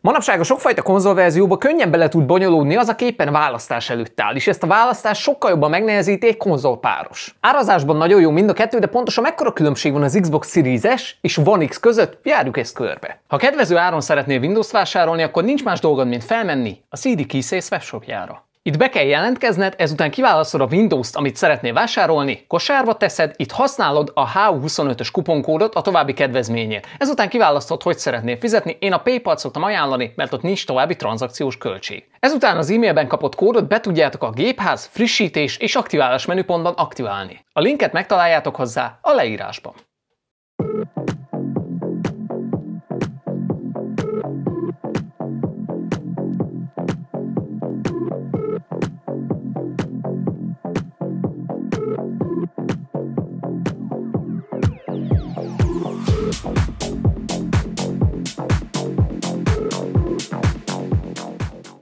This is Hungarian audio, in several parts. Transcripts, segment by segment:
Manapság a sokfajta konzolverzióba könnyen bele tud bonyolódni az, a éppen választás előtt áll, és ezt a választást sokkal jobban megnehezíti egy konzolpáros. Árazásban nagyon jó mind a kettő, de pontosan mekkora különbség van az Xbox Series S és One X között, járjuk ezt körbe. Ha kedvező áron szeretnél Windows vásárolni, akkor nincs más dolgod, mint felmenni a CD Keysay webshopjára. Itt be kell jelentkezned, ezután kiválasztod a Windows-t, amit szeretnél vásárolni, kosárba teszed, itt használod a HU25-ös kuponkódot a további kedvezményért. Ezután kiválasztod, hogy szeretnél fizetni, én a PayPal-t szoktam ajánlani, mert ott nincs további tranzakciós költség. Ezután az e-mailben kapott kódot be tudjátok a gépház, frissítés és aktiválás menüpontban aktiválni. A linket megtaláljátok hozzá a leírásban.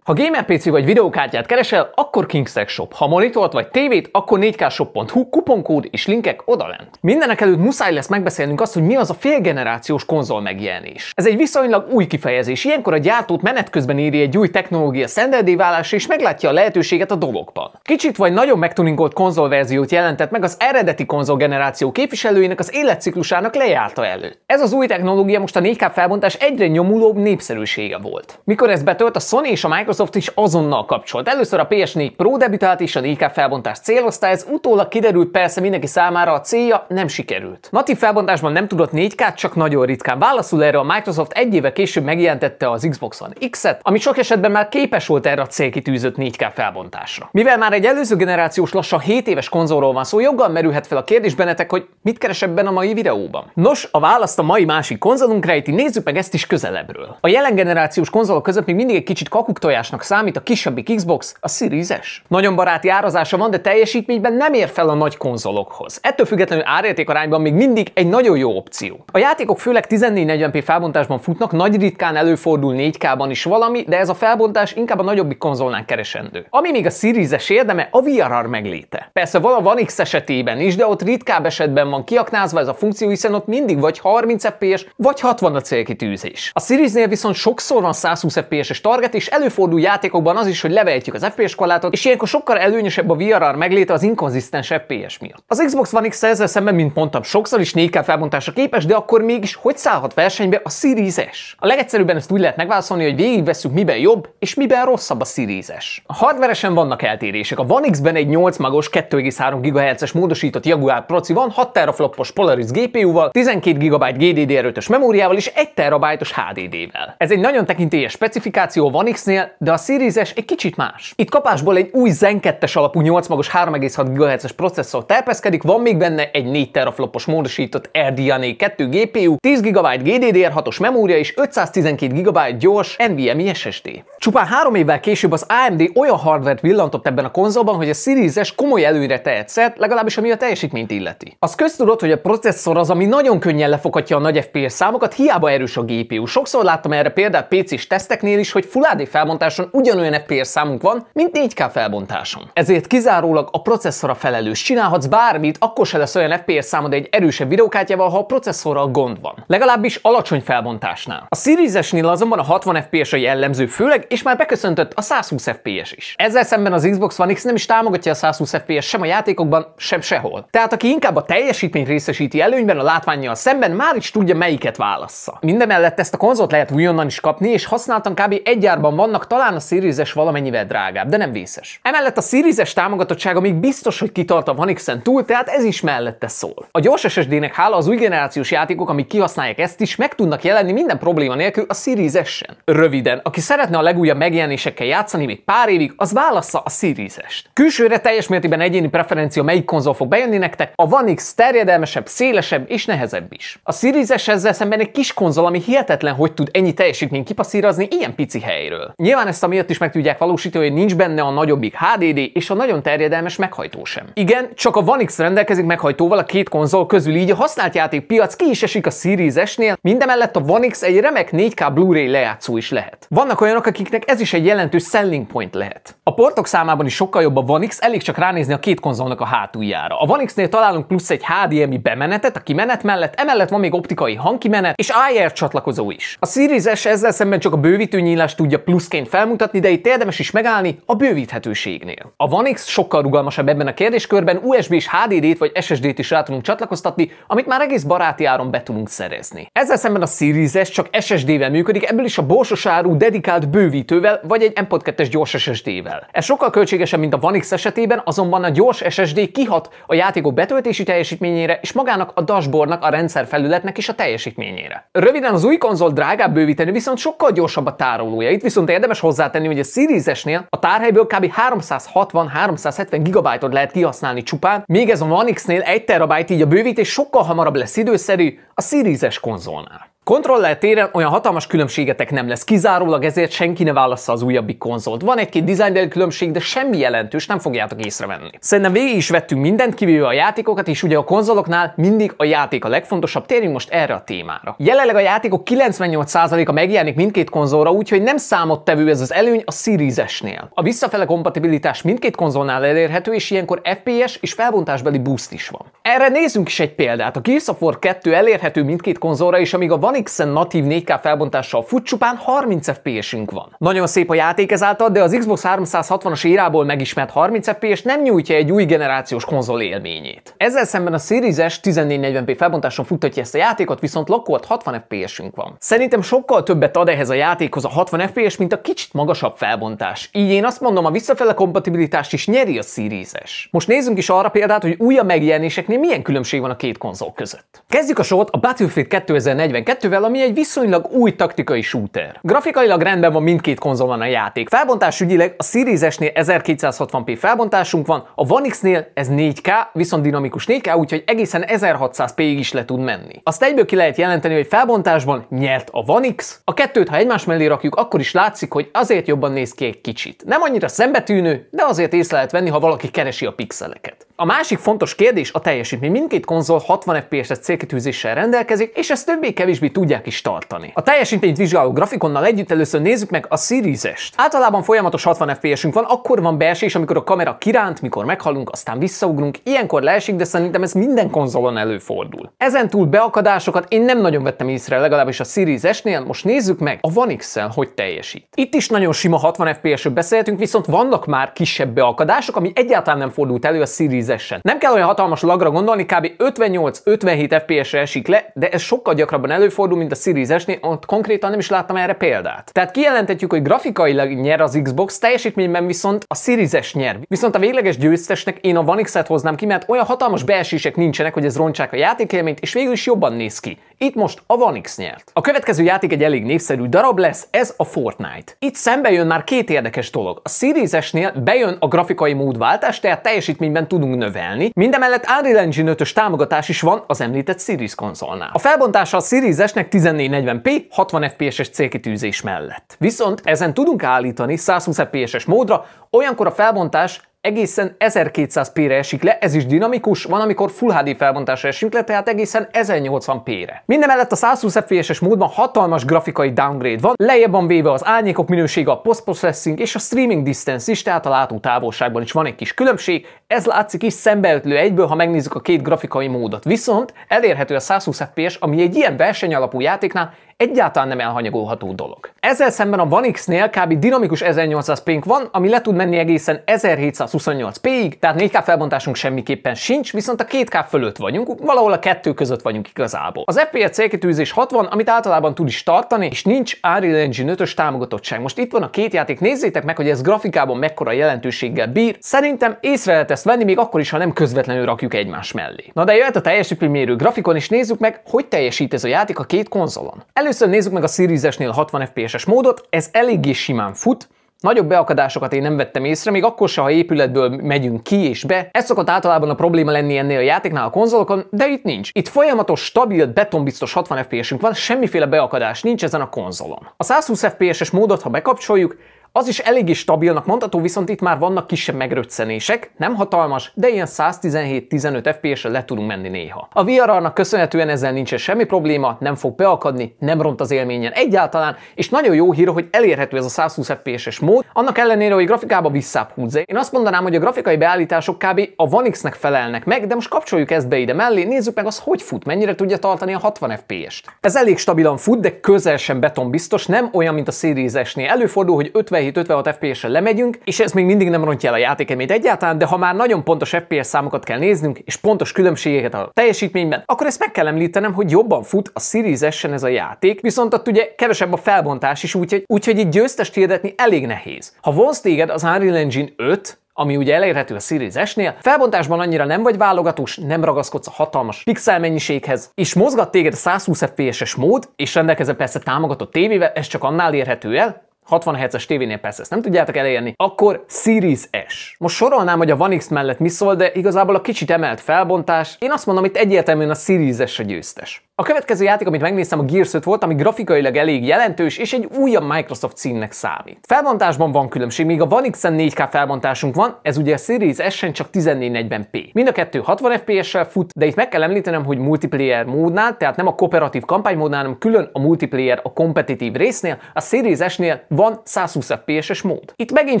Ha gamer PC vagy videókártyát keresel, akkor Kingstack Shop. Ha monitort vagy tévét, akkor 4kshop.hu, kuponkód és linkek odalent. Mindenek előtt muszáj lesz megbeszélnünk azt, hogy mi az a félgenerációs konzol megjelenés. Ez egy viszonylag új kifejezés, ilyenkor a gyártót menet közben éri egy új technológia szendeldé válása és meglátja a lehetőséget a dologban. Kicsit vagy nagyon megtuningolt konzolverziót jelentett meg az eredeti konzolgeneráció képviselőinek az életciklusának lejárta elő. Ez az új technológia most a 4K felbontás egyre nyomulóbb népszerűsége volt. Mikor ez betölt, a Sony és a Microsoft Microsoft is azonnal kapcsolt. Először a PS4 Pro debütált és a 4K felbontást célozta, ez utólag kiderült persze mindenki számára a célja nem sikerült. Natív felbontásban nem tudott 4 k csak nagyon ritkán. Válaszul erre a Microsoft egy éve később megjelentette az Xbox One X-et, ami sok esetben már képes volt erre a célkitűzött 4K felbontásra. Mivel már egy előző generációs lassan 7 éves konzolról van szó, joggal merülhet fel a kérdés bennetek, hogy mit keres ebben a mai videóban. Nos, a választ a mai másik konzolunk rejti, nézzük meg ezt is közelebbről. A jelen generációs konzolok között még mindig egy kicsit kakuktojás megoldásnak számít a kisebbik Xbox, a Series S. Nagyon baráti árazása van, de teljesítményben nem ér fel a nagy konzolokhoz. Ettől függetlenül árérték arányban még mindig egy nagyon jó opció. A játékok főleg 1440p felbontásban futnak, nagy ritkán előfordul 4K-ban is valami, de ez a felbontás inkább a nagyobbik konzolnán keresendő. Ami még a Series S érdeme, a VRR megléte. Persze vala van X esetében is, de ott ritkább esetben van kiaknázva ez a funkció, hiszen ott mindig vagy 30 FPS, vagy 60 a célkitűzés. A Series-nél viszont sokszor van 120 FPS-es target, és előfordul modulú játékokban az is, hogy levehetjük az FPS korlátot, és ilyenkor sokkal előnyösebb a VRR megléte az inkonzisztens FPS miatt. Az Xbox One X ezzel szemben, mint mondtam, sokszor is 4K felbontásra képes, de akkor mégis hogy szállhat versenybe a Series S? A legegyszerűbben ezt úgy lehet megválaszolni, hogy végigveszünk miben jobb és miben rosszabb a Series S. A hardveresen vannak eltérések. A One X-ben egy 8 magos 2,3 GHz-es módosított Jaguar Proci van 6 terafloppos Polaris GPU-val, 12 GB GDDR5-ös memóriával és 1 terabájtos HDD-vel. Ez egy nagyon tekintélyes specifikáció a One X-nél, de a Series S egy kicsit más. Itt kapásból egy új Zen 2 alapú 8 magos 3,6 GHz-es processzor terpeszkedik, van még benne egy 4 teraflopos módosított RDNA 2 GPU, 10 GB GDDR6-os memória és 512 GB gyors NVMe SSD. Csupán három évvel később az AMD olyan hardvert villantott ebben a konzolban, hogy a Series S komoly előre tehet szert, legalábbis ami a teljesítményt illeti. Az köztudott, hogy a processzor az, ami nagyon könnyen lefoghatja a nagy FPS számokat, hiába erős a GPU. Sokszor láttam erre példát PC-s teszteknél is, hogy fulládi felmondás felbontáson ugyanolyan FPS számunk van, mint 4K felbontáson. Ezért kizárólag a processzora felelős. Csinálhatsz bármit, akkor se lesz olyan FPS számod egy erősebb videókártyával, ha a processzorral gond van. Legalábbis alacsony felbontásnál. A Series nél azonban a 60 FPS a jellemző főleg, és már beköszöntött a 120 FPS is. Ezzel szemben az Xbox One X nem is támogatja a 120 FPS sem a játékokban, sem sehol. Tehát aki inkább a teljesítményt részesíti előnyben a látványjal szemben, már is tudja melyiket válassza. Mindemellett ezt a konzolt lehet újonnan is kapni, és használtan kb. egy vannak talán talán a Series valamennyivel drágább, de nem vészes. Emellett a Series támogatottsága még biztos, hogy kitart a Van X-en túl, tehát ez is mellette szól. A gyors SSD-nek hála az új generációs játékok, amik kihasználják ezt is, meg tudnak jelenni minden probléma nélkül a Series en Röviden, aki szeretne a legújabb megjelenésekkel játszani még pár évig, az válassza a Series t Külsőre teljes mértékben egyéni preferencia, melyik konzol fog bejönni nektek, a Van X terjedelmesebb, szélesebb és nehezebb is. A Series ezzel szemben egy kis konzol, ami hihetetlen, hogy tud ennyi teljesítményt kipaszírozni ilyen pici helyről. Nyilván Nyilván ezt amiatt is meg tudják valósítani, hogy nincs benne a nagyobbik HDD és a nagyon terjedelmes meghajtó sem. Igen, csak a Van X rendelkezik meghajtóval a két konzol közül, így a használt játékpiac ki is esik a Series S-nél, mindemellett a Van X egy remek 4K Blu-ray lejátszó is lehet. Vannak olyanok, akiknek ez is egy jelentős selling point lehet. A portok számában is sokkal jobb a Van X, elég csak ránézni a két konzolnak a hátuljára. A Van X-nél találunk plusz egy HDMI bemenetet a kimenet mellett, emellett van még optikai hangkimenet és IR csatlakozó is. A Series S ezzel szemben csak a bővítő nyílást tudja pluszként felmutatni, de itt érdemes is megállni a bővíthetőségnél. A X sokkal rugalmasabb ebben a kérdéskörben, USB és HDD-t vagy SSD-t is rá tudunk csatlakoztatni, amit már egész baráti áron be tudunk szerezni. Ezzel szemben a Series S csak SSD-vel működik, ebből is a borsos áru dedikált bővítővel vagy egy M.2-es gyors SSD-vel. Ez sokkal költségesebb, mint a X esetében, azonban a gyors SSD kihat a játékok betöltési teljesítményére és magának a dashboardnak, a rendszer felületnek is a teljesítményére. Röviden az új konzol drágább bővíteni, viszont sokkal gyorsabb a tárolója. Itt viszont érdemes hozzátenni, hogy a series a tárhelyből kb. 360-370 GB-ot lehet kihasználni csupán, még ez a One X-nél 1 TB, így a bővítés sokkal hamarabb lesz időszerű a series konzolnál. Kontroller téren olyan hatalmas különbségetek nem lesz, kizárólag ezért senki ne válassza az újabb konzolt. Van egy-két dizájnbeli különbség, de semmi jelentős, nem fogjátok észrevenni. Szerintem végig is vettünk mindent, kivéve a játékokat, és ugye a konzoloknál mindig a játék a legfontosabb, térjünk most erre a témára. Jelenleg a játékok 98%-a megjelenik mindkét konzolra, úgyhogy nem számottevő ez az előny a Series nél A visszafele kompatibilitás mindkét konzolnál elérhető, és ilyenkor FPS és felbontásbeli boost is van. Erre nézzünk is egy példát. A Gears of War 2 elérhető mindkét konzolra, és amíg a van Onyxen natív 4K felbontással fut, csupán 30 FPS-ünk van. Nagyon szép a játék ezáltal, de az Xbox 360-as érából megismert 30 FPS nem nyújtja egy új generációs konzol élményét. Ezzel szemben a Series S 1440p felbontáson futtatja ezt a játékot, viszont lokkolt 60 FPS-ünk van. Szerintem sokkal többet ad ehhez a játékhoz a 60 FPS, mint a kicsit magasabb felbontás. Így én azt mondom, a visszafele kompatibilitást is nyeri a Series S. Most nézzünk is arra példát, hogy újabb megjelenéseknél milyen különbség van a két konzol között. Kezdjük a sort a Battlefield 2042 2-vel, ami egy viszonylag új taktikai shooter. Grafikailag rendben van mindkét konzolon a játék. Felbontás ügyileg a Series 1260p felbontásunk van, a One X-nél ez 4K, viszont dinamikus 4K, úgyhogy egészen 1600p-ig is le tud menni. Azt egyből ki lehet jelenteni, hogy felbontásban nyert a One X. A kettőt, ha egymás mellé rakjuk, akkor is látszik, hogy azért jobban néz ki egy kicsit. Nem annyira szembetűnő, de azért észre lehet venni, ha valaki keresi a pixeleket. A másik fontos kérdés a teljesítmény. Mindkét konzol 60 FPS-es célkitűzéssel rendelkezik, és ezt többé-kevésbé tudják is tartani. A teljesítményt vizsgáló grafikonnal együtt először nézzük meg a series -est. Általában folyamatos 60 FPS-ünk van, akkor van beesés, amikor a kamera kiránt, mikor meghalunk, aztán visszaugrunk, ilyenkor leesik, de szerintem ez minden konzolon előfordul. Ezen túl beakadásokat én nem nagyon vettem észre, legalábbis a series s most nézzük meg a One x hogy teljesít. Itt is nagyon sima 60 FPS-ről beszélhetünk, viszont vannak már kisebb beakadások, ami egyáltalán nem fordult elő a Series fizessen. Nem kell olyan hatalmas lagra gondolni, kb. 58-57 FPS-re esik le, de ez sokkal gyakrabban előfordul, mint a Series S-nél, ott konkrétan nem is láttam erre példát. Tehát kijelenthetjük, hogy grafikailag nyer az Xbox, teljesítményben viszont a Series S nyer. Viszont a végleges győztesnek én a One X-et hoznám ki, mert olyan hatalmas beesések nincsenek, hogy ez rontsák a játékélményt, és végül is jobban néz ki. Itt most a One X nyert. A következő játék egy elég népszerű darab lesz, ez a Fortnite. Itt szembe jön már két érdekes dolog. A Series S-nél bejön a grafikai módváltás, tehát teljesítményben tudunk növelni. Mindemellett Unreal Engine 5-ös támogatás is van az említett Series konzolnál. A felbontása a Series S-nek 1440p 60 FPS-es célkitűzés mellett. Viszont ezen tudunk állítani 120 FPS-es módra, olyankor a felbontás egészen 1200p-re esik le, ez is dinamikus, van amikor Full HD felbontásra esünk le, tehát egészen 1080p-re. Mindemellett a 120 FPS-es módban hatalmas grafikai downgrade van, lejjebb van véve az árnyékok minősége, a post-processing és a streaming distance is, tehát a távolságban is van egy kis különbség, ez látszik is szembeötlő egyből, ha megnézzük a két grafikai módot. Viszont elérhető a 120 FPS, ami egy ilyen versenyalapú játéknál egyáltalán nem elhanyagolható dolog. Ezzel szemben a One X-nél kb. dinamikus 1800 p van, ami le tud menni egészen 1728p-ig, tehát 4K felbontásunk semmiképpen sincs, viszont a 2K fölött vagyunk, valahol a kettő között vagyunk igazából. Az FPS célkitűzés 60, amit általában tud is tartani, és nincs Unreal Engine 5-ös támogatottság. Most itt van a két játék, nézzétek meg, hogy ez grafikában mekkora jelentőséggel bír. Szerintem észre lehet ezt venni, még akkor is, ha nem közvetlenül rakjuk egymás mellé. Na de jöhet a teljes mérő grafikon, és nézzük meg, hogy teljesít ez a játék a két konzolon. Először nézzük meg a Series 60 FPS-es módot, ez eléggé simán fut, Nagyobb beakadásokat én nem vettem észre, még akkor se, ha épületből megyünk ki és be. Ez szokott általában a probléma lenni ennél a játéknál a konzolokon, de itt nincs. Itt folyamatos, stabil, betonbiztos 60 FPS-ünk van, semmiféle beakadás nincs ezen a konzolon. A 120 FPS-es módot, ha bekapcsoljuk, az is eléggé stabilnak mondható, viszont itt már vannak kisebb megröccenések, nem hatalmas, de ilyen 117-15 FPS-re le tudunk menni néha. A VRR-nak köszönhetően ezzel nincsen semmi probléma, nem fog beakadni, nem ront az élményen egyáltalán, és nagyon jó hír, hogy elérhető ez a 120 FPS-es mód, annak ellenére, hogy grafikába visszább húzza. Én azt mondanám, hogy a grafikai beállítások kb. a One X-nek felelnek meg, de most kapcsoljuk ezt be ide mellé, nézzük meg az, hogy fut, mennyire tudja tartani a 60 FPS-t. Ez elég stabilan fut, de közel sem beton biztos, nem olyan, mint a Series S-nél. Előfordul, hogy 57 57-56 FPS-re lemegyünk, és ez még mindig nem rontja el a játékemét egyáltalán, de ha már nagyon pontos FPS számokat kell néznünk, és pontos különbségeket a teljesítményben, akkor ezt meg kell említenem, hogy jobban fut a Series ez a játék, viszont ott ugye kevesebb a felbontás is, úgyhogy, úgyhogy így győztest hirdetni elég nehéz. Ha vonz téged az Unreal Engine 5, ami ugye elérhető a Series S-nél, felbontásban annyira nem vagy válogatós, nem ragaszkodsz a hatalmas pixel mennyiséghez, és mozgat téged a 120 FPS-es mód, és rendelkezel persze támogatott tévével, ez csak annál érhető el, 60 Hz-es tévénél persze ezt nem tudjátok elérni, akkor Series S. Most sorolnám, hogy a One X mellett mi szól, de igazából a kicsit emelt felbontás, én azt mondom, itt egyértelműen a Series S a győztes. A következő játék, amit megnéztem, a Gears 5 volt, ami grafikailag elég jelentős, és egy újabb Microsoft címnek számít. Felbontásban van különbség, még a One x 4K felbontásunk van, ez ugye a Series S-en csak 1440p. Mind a kettő 60 FPS-sel fut, de itt meg kell említenem, hogy multiplayer módnál, tehát nem a kooperatív kampánymódnál, hanem külön a multiplayer a kompetitív résznél, a Series S-nél van 120 FPS-es mód. Itt megint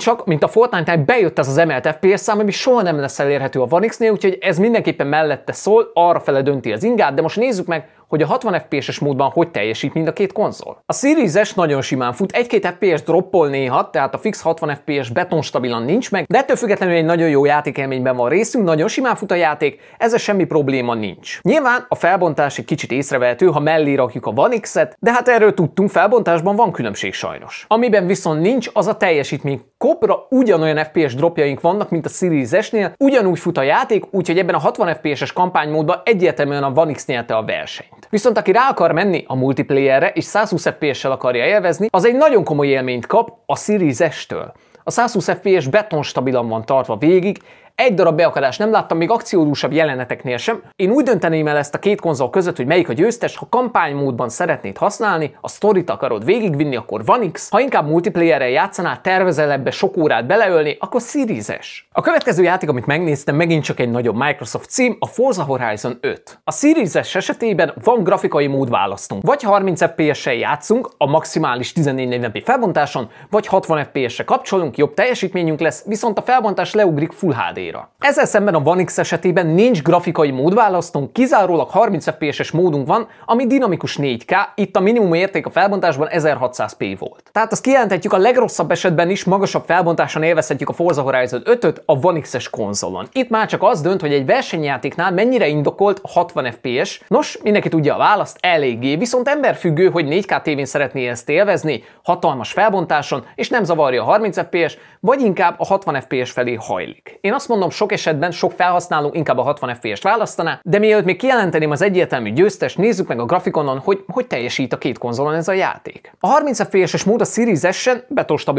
csak, mint a Fortnite-nál bejött ez az emelt FPS szám, ami soha nem lesz elérhető a One X-nél, úgyhogy ez mindenképpen mellette szól, arra fele dönti az ingát, de most nézzük meg, hogy a 60 FPS-es módban hogy teljesít mind a két konzol. A Series S nagyon simán fut, egy-két FPS droppol néha, tehát a fix 60 FPS betonstabilan nincs meg, de ettől függetlenül egy nagyon jó játékélményben van részünk, nagyon simán fut a játék, ezzel semmi probléma nincs. Nyilván a felbontás egy kicsit észrevehető, ha mellé rakjuk a Van X-et, de hát erről tudtunk, felbontásban van különbség sajnos. Amiben viszont nincs, az a teljesítmény kopra ugyanolyan FPS dropjaink vannak, mint a Series S-nél, ugyanúgy fut a játék, úgyhogy ebben a 60 FPS-es kampánymódban egyértelműen a Vanix nyerte a versenyt. Viszont aki rá akar menni a multiplayerre és 120 FPS-sel akarja élvezni, az egy nagyon komoly élményt kap a Series S-től. A 120 FPS beton stabilan van tartva végig, egy darab beakadást nem láttam, még akciódúsabb jeleneteknél sem. Én úgy dönteném el ezt a két konzol között, hogy melyik a győztes, ha kampánymódban szeretnéd használni, a sztorit akarod végigvinni, akkor van X, ha inkább multiplayerrel játszanál, tervezel ebbe sok órát beleölni, akkor series A következő játék, amit megnéztem, megint csak egy nagyobb Microsoft cím, a Forza Horizon 5. A series esetében van grafikai mód választunk. Vagy 30 FPS-sel játszunk, a maximális 14 p felbontáson, vagy 60 FPS-re kapcsolunk, jobb teljesítményünk lesz, viszont a felbontás leugrik Full hd kávéra. Ezzel szemben a One X esetében nincs grafikai módválasztónk, kizárólag 30 FPS-es módunk van, ami dinamikus 4K, itt a minimum érték a felbontásban 1600p volt. Tehát azt kijelenthetjük, a legrosszabb esetben is magasabb felbontáson élvezhetjük a Forza Horizon 5-öt a One X-es konzolon. Itt már csak az dönt, hogy egy versenyjátéknál mennyire indokolt 60 FPS. Nos, mindenki tudja a választ, eléggé, viszont emberfüggő, hogy 4K tévén szeretné ezt élvezni, hatalmas felbontáson, és nem zavarja a 30 FPS, vagy inkább a 60 FPS felé hajlik. Én azt mondom, mondom, sok esetben sok felhasználó inkább a 60 FPS-t választaná, de mielőtt még kijelenteném az egyértelmű győztes, nézzük meg a grafikonon, hogy hogy teljesít a két konzolon ez a játék. A 30 FPS-es mód a Series S-en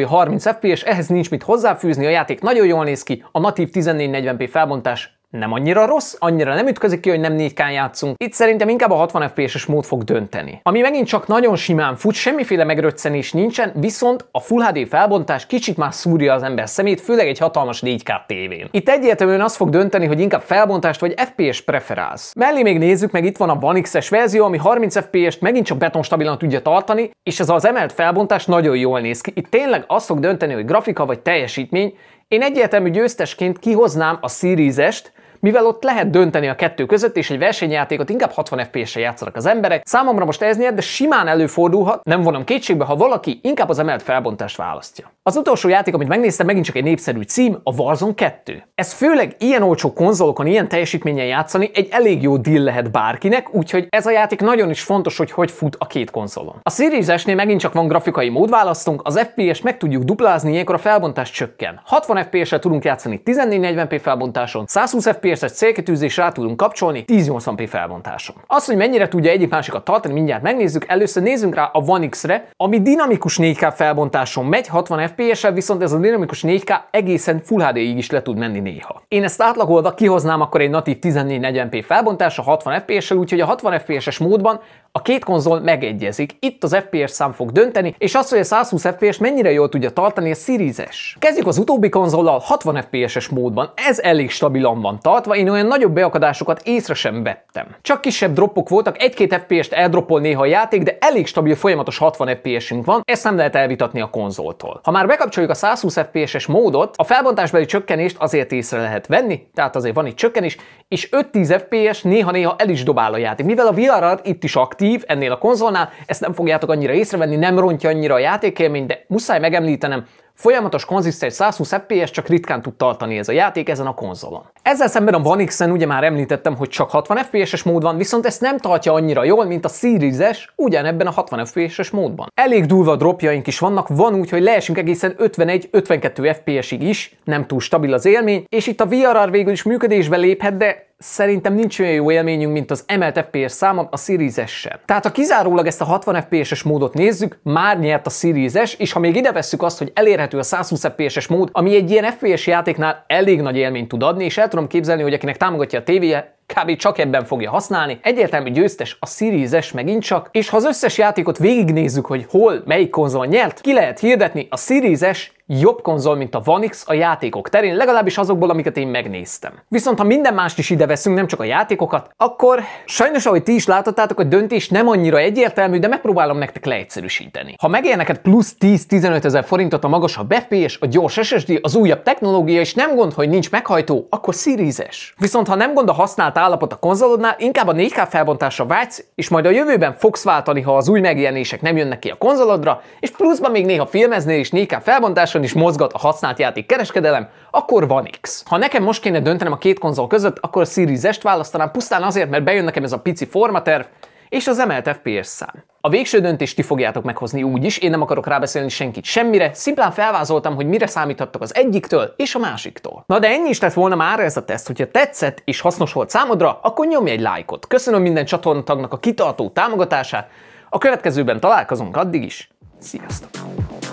30 FPS, ehhez nincs mit hozzáfűzni, a játék nagyon jól néz ki, a natív 1440p felbontás nem annyira rossz, annyira nem ütközik ki, hogy nem 4 játszunk. Itt szerintem inkább a 60 FPS-es mód fog dönteni. Ami megint csak nagyon simán fut, semmiféle megröccenés nincsen, viszont a Full HD felbontás kicsit már szúrja az ember szemét, főleg egy hatalmas 4K tévén. Itt egyértelműen az fog dönteni, hogy inkább felbontást vagy FPS preferálsz. Mellé még nézzük, meg itt van a One X-es verzió, ami 30 FPS-t megint csak stabilan tudja tartani, és ez az emelt felbontás nagyon jól néz ki. Itt tényleg az fog dönteni, hogy grafika vagy teljesítmény, én egyértelmű győztesként kihoznám a Series-est, mivel ott lehet dönteni a kettő között, és egy versenyjátékot inkább 60 FPS-re játszanak az emberek, számomra most ez nyert, de simán előfordulhat, nem vonom kétségbe, ha valaki inkább az emelt felbontást választja. Az utolsó játék, amit megnéztem, megint csak egy népszerű cím, a Warzone 2. Ez főleg ilyen olcsó konzolokon, ilyen teljesítményen játszani egy elég jó deal lehet bárkinek, úgyhogy ez a játék nagyon is fontos, hogy hogy fut a két konzolon. A Series S-nél megint csak van grafikai módválasztunk, az fps meg tudjuk duplázni, ilyenkor a felbontás csökken. 60 FPS-re tudunk játszani 1440p felbontáson, 120 fps fps célkitűzés rá tudunk kapcsolni 1080p felbontáson. Azt, hogy mennyire tudja egyik másikat tartani, mindjárt megnézzük. Először nézzünk rá a One X-re, ami dinamikus 4K felbontáson megy 60 fps-el, viszont ez a dinamikus 4K egészen Full HD-ig is le tud menni néha. Én ezt átlagolva kihoznám akkor egy natív 1440p felbontása 60 fps-el, úgyhogy a 60 fps-es módban a két konzol megegyezik, itt az FPS szám fog dönteni, és az, hogy a 120 FPS mennyire jól tudja tartani a Series Kezdjük az utóbbi konzollal 60 FPS-es módban, ez elég stabilan van tartva, én olyan nagyobb beakadásokat észre sem vettem. Csak kisebb droppok voltak, egy-két FPS-t eldropol néha a játék, de elég stabil folyamatos 60 FPS-ünk van, ezt nem lehet elvitatni a konzoltól. Ha már bekapcsoljuk a 120 FPS-es módot, a felbontásbeli csökkenést azért észre lehet venni, tehát azért van itt csökkenés, és 5-10 FPS néha-néha el is dobál a játék, mivel a VRR itt is aktív, aktív ennél a konzolnál, ezt nem fogjátok annyira észrevenni, nem rontja annyira a játékélményt, de muszáj megemlítenem, Folyamatos konzisztens 120 FPS csak ritkán tud tartani ez a játék ezen a konzolon. Ezzel szemben a van X-en ugye már említettem, hogy csak 60 FPS-es mód van, viszont ezt nem tartja annyira jól, mint a Series-es ugyanebben a 60 FPS-es módban. Elég durva dropjaink is vannak, van úgy, hogy leesünk egészen 51-52 FPS-ig is, nem túl stabil az élmény, és itt a VRR végül is működésbe léphet, de szerintem nincs olyan jó élményünk, mint az emelt FPS számon a Series S-sen. Tehát ha kizárólag ezt a 60 FPS-es módot nézzük, már nyert a Series S, és ha még ide vesszük azt, hogy elérhető a 120 FPS-es mód, ami egy ilyen FPS játéknál elég nagy élményt tud adni, és el tudom képzelni, hogy akinek támogatja a tévéje, kb. csak ebben fogja használni. Egyértelmű győztes a Series S megint csak, és ha az összes játékot végignézzük, hogy hol, melyik konzol nyert, ki lehet hirdetni a Series S jobb konzol, mint a Vanix a játékok terén, legalábbis azokból, amiket én megnéztem. Viszont ha minden mást is ide veszünk, nem csak a játékokat, akkor sajnos, ahogy ti is láthatátok, a döntés nem annyira egyértelmű, de megpróbálom nektek leegyszerűsíteni. Ha megér neked plusz 10-15 ezer forintot a magasabb FPS, a gyors SSD, az újabb technológia, és nem gond, hogy nincs meghajtó, akkor Series Viszont ha nem gond a használt használt állapot a konzolodnál, inkább a 4K felbontásra vágysz, és majd a jövőben fogsz váltani, ha az új megjelenések nem jönnek ki a konzolodra, és pluszban még néha filmeznél és 4K felbontáson is mozgat a használt játék kereskedelem, akkor van X. Ha nekem most kéne döntenem a két konzol között, akkor a Series S-t választanám pusztán azért, mert bejön nekem ez a pici formaterv, és az emelt FPS szám. A végső döntést ti fogjátok meghozni úgy is, én nem akarok rábeszélni senkit semmire, szimplán felvázoltam, hogy mire számíthattok az egyiktől és a másiktól. Na de ennyi is lett volna már ez a teszt, hogyha tetszett és hasznos volt számodra, akkor nyomj egy lájkot. Köszönöm minden csatornatagnak a kitartó támogatását, a következőben találkozunk addig is. Sziasztok!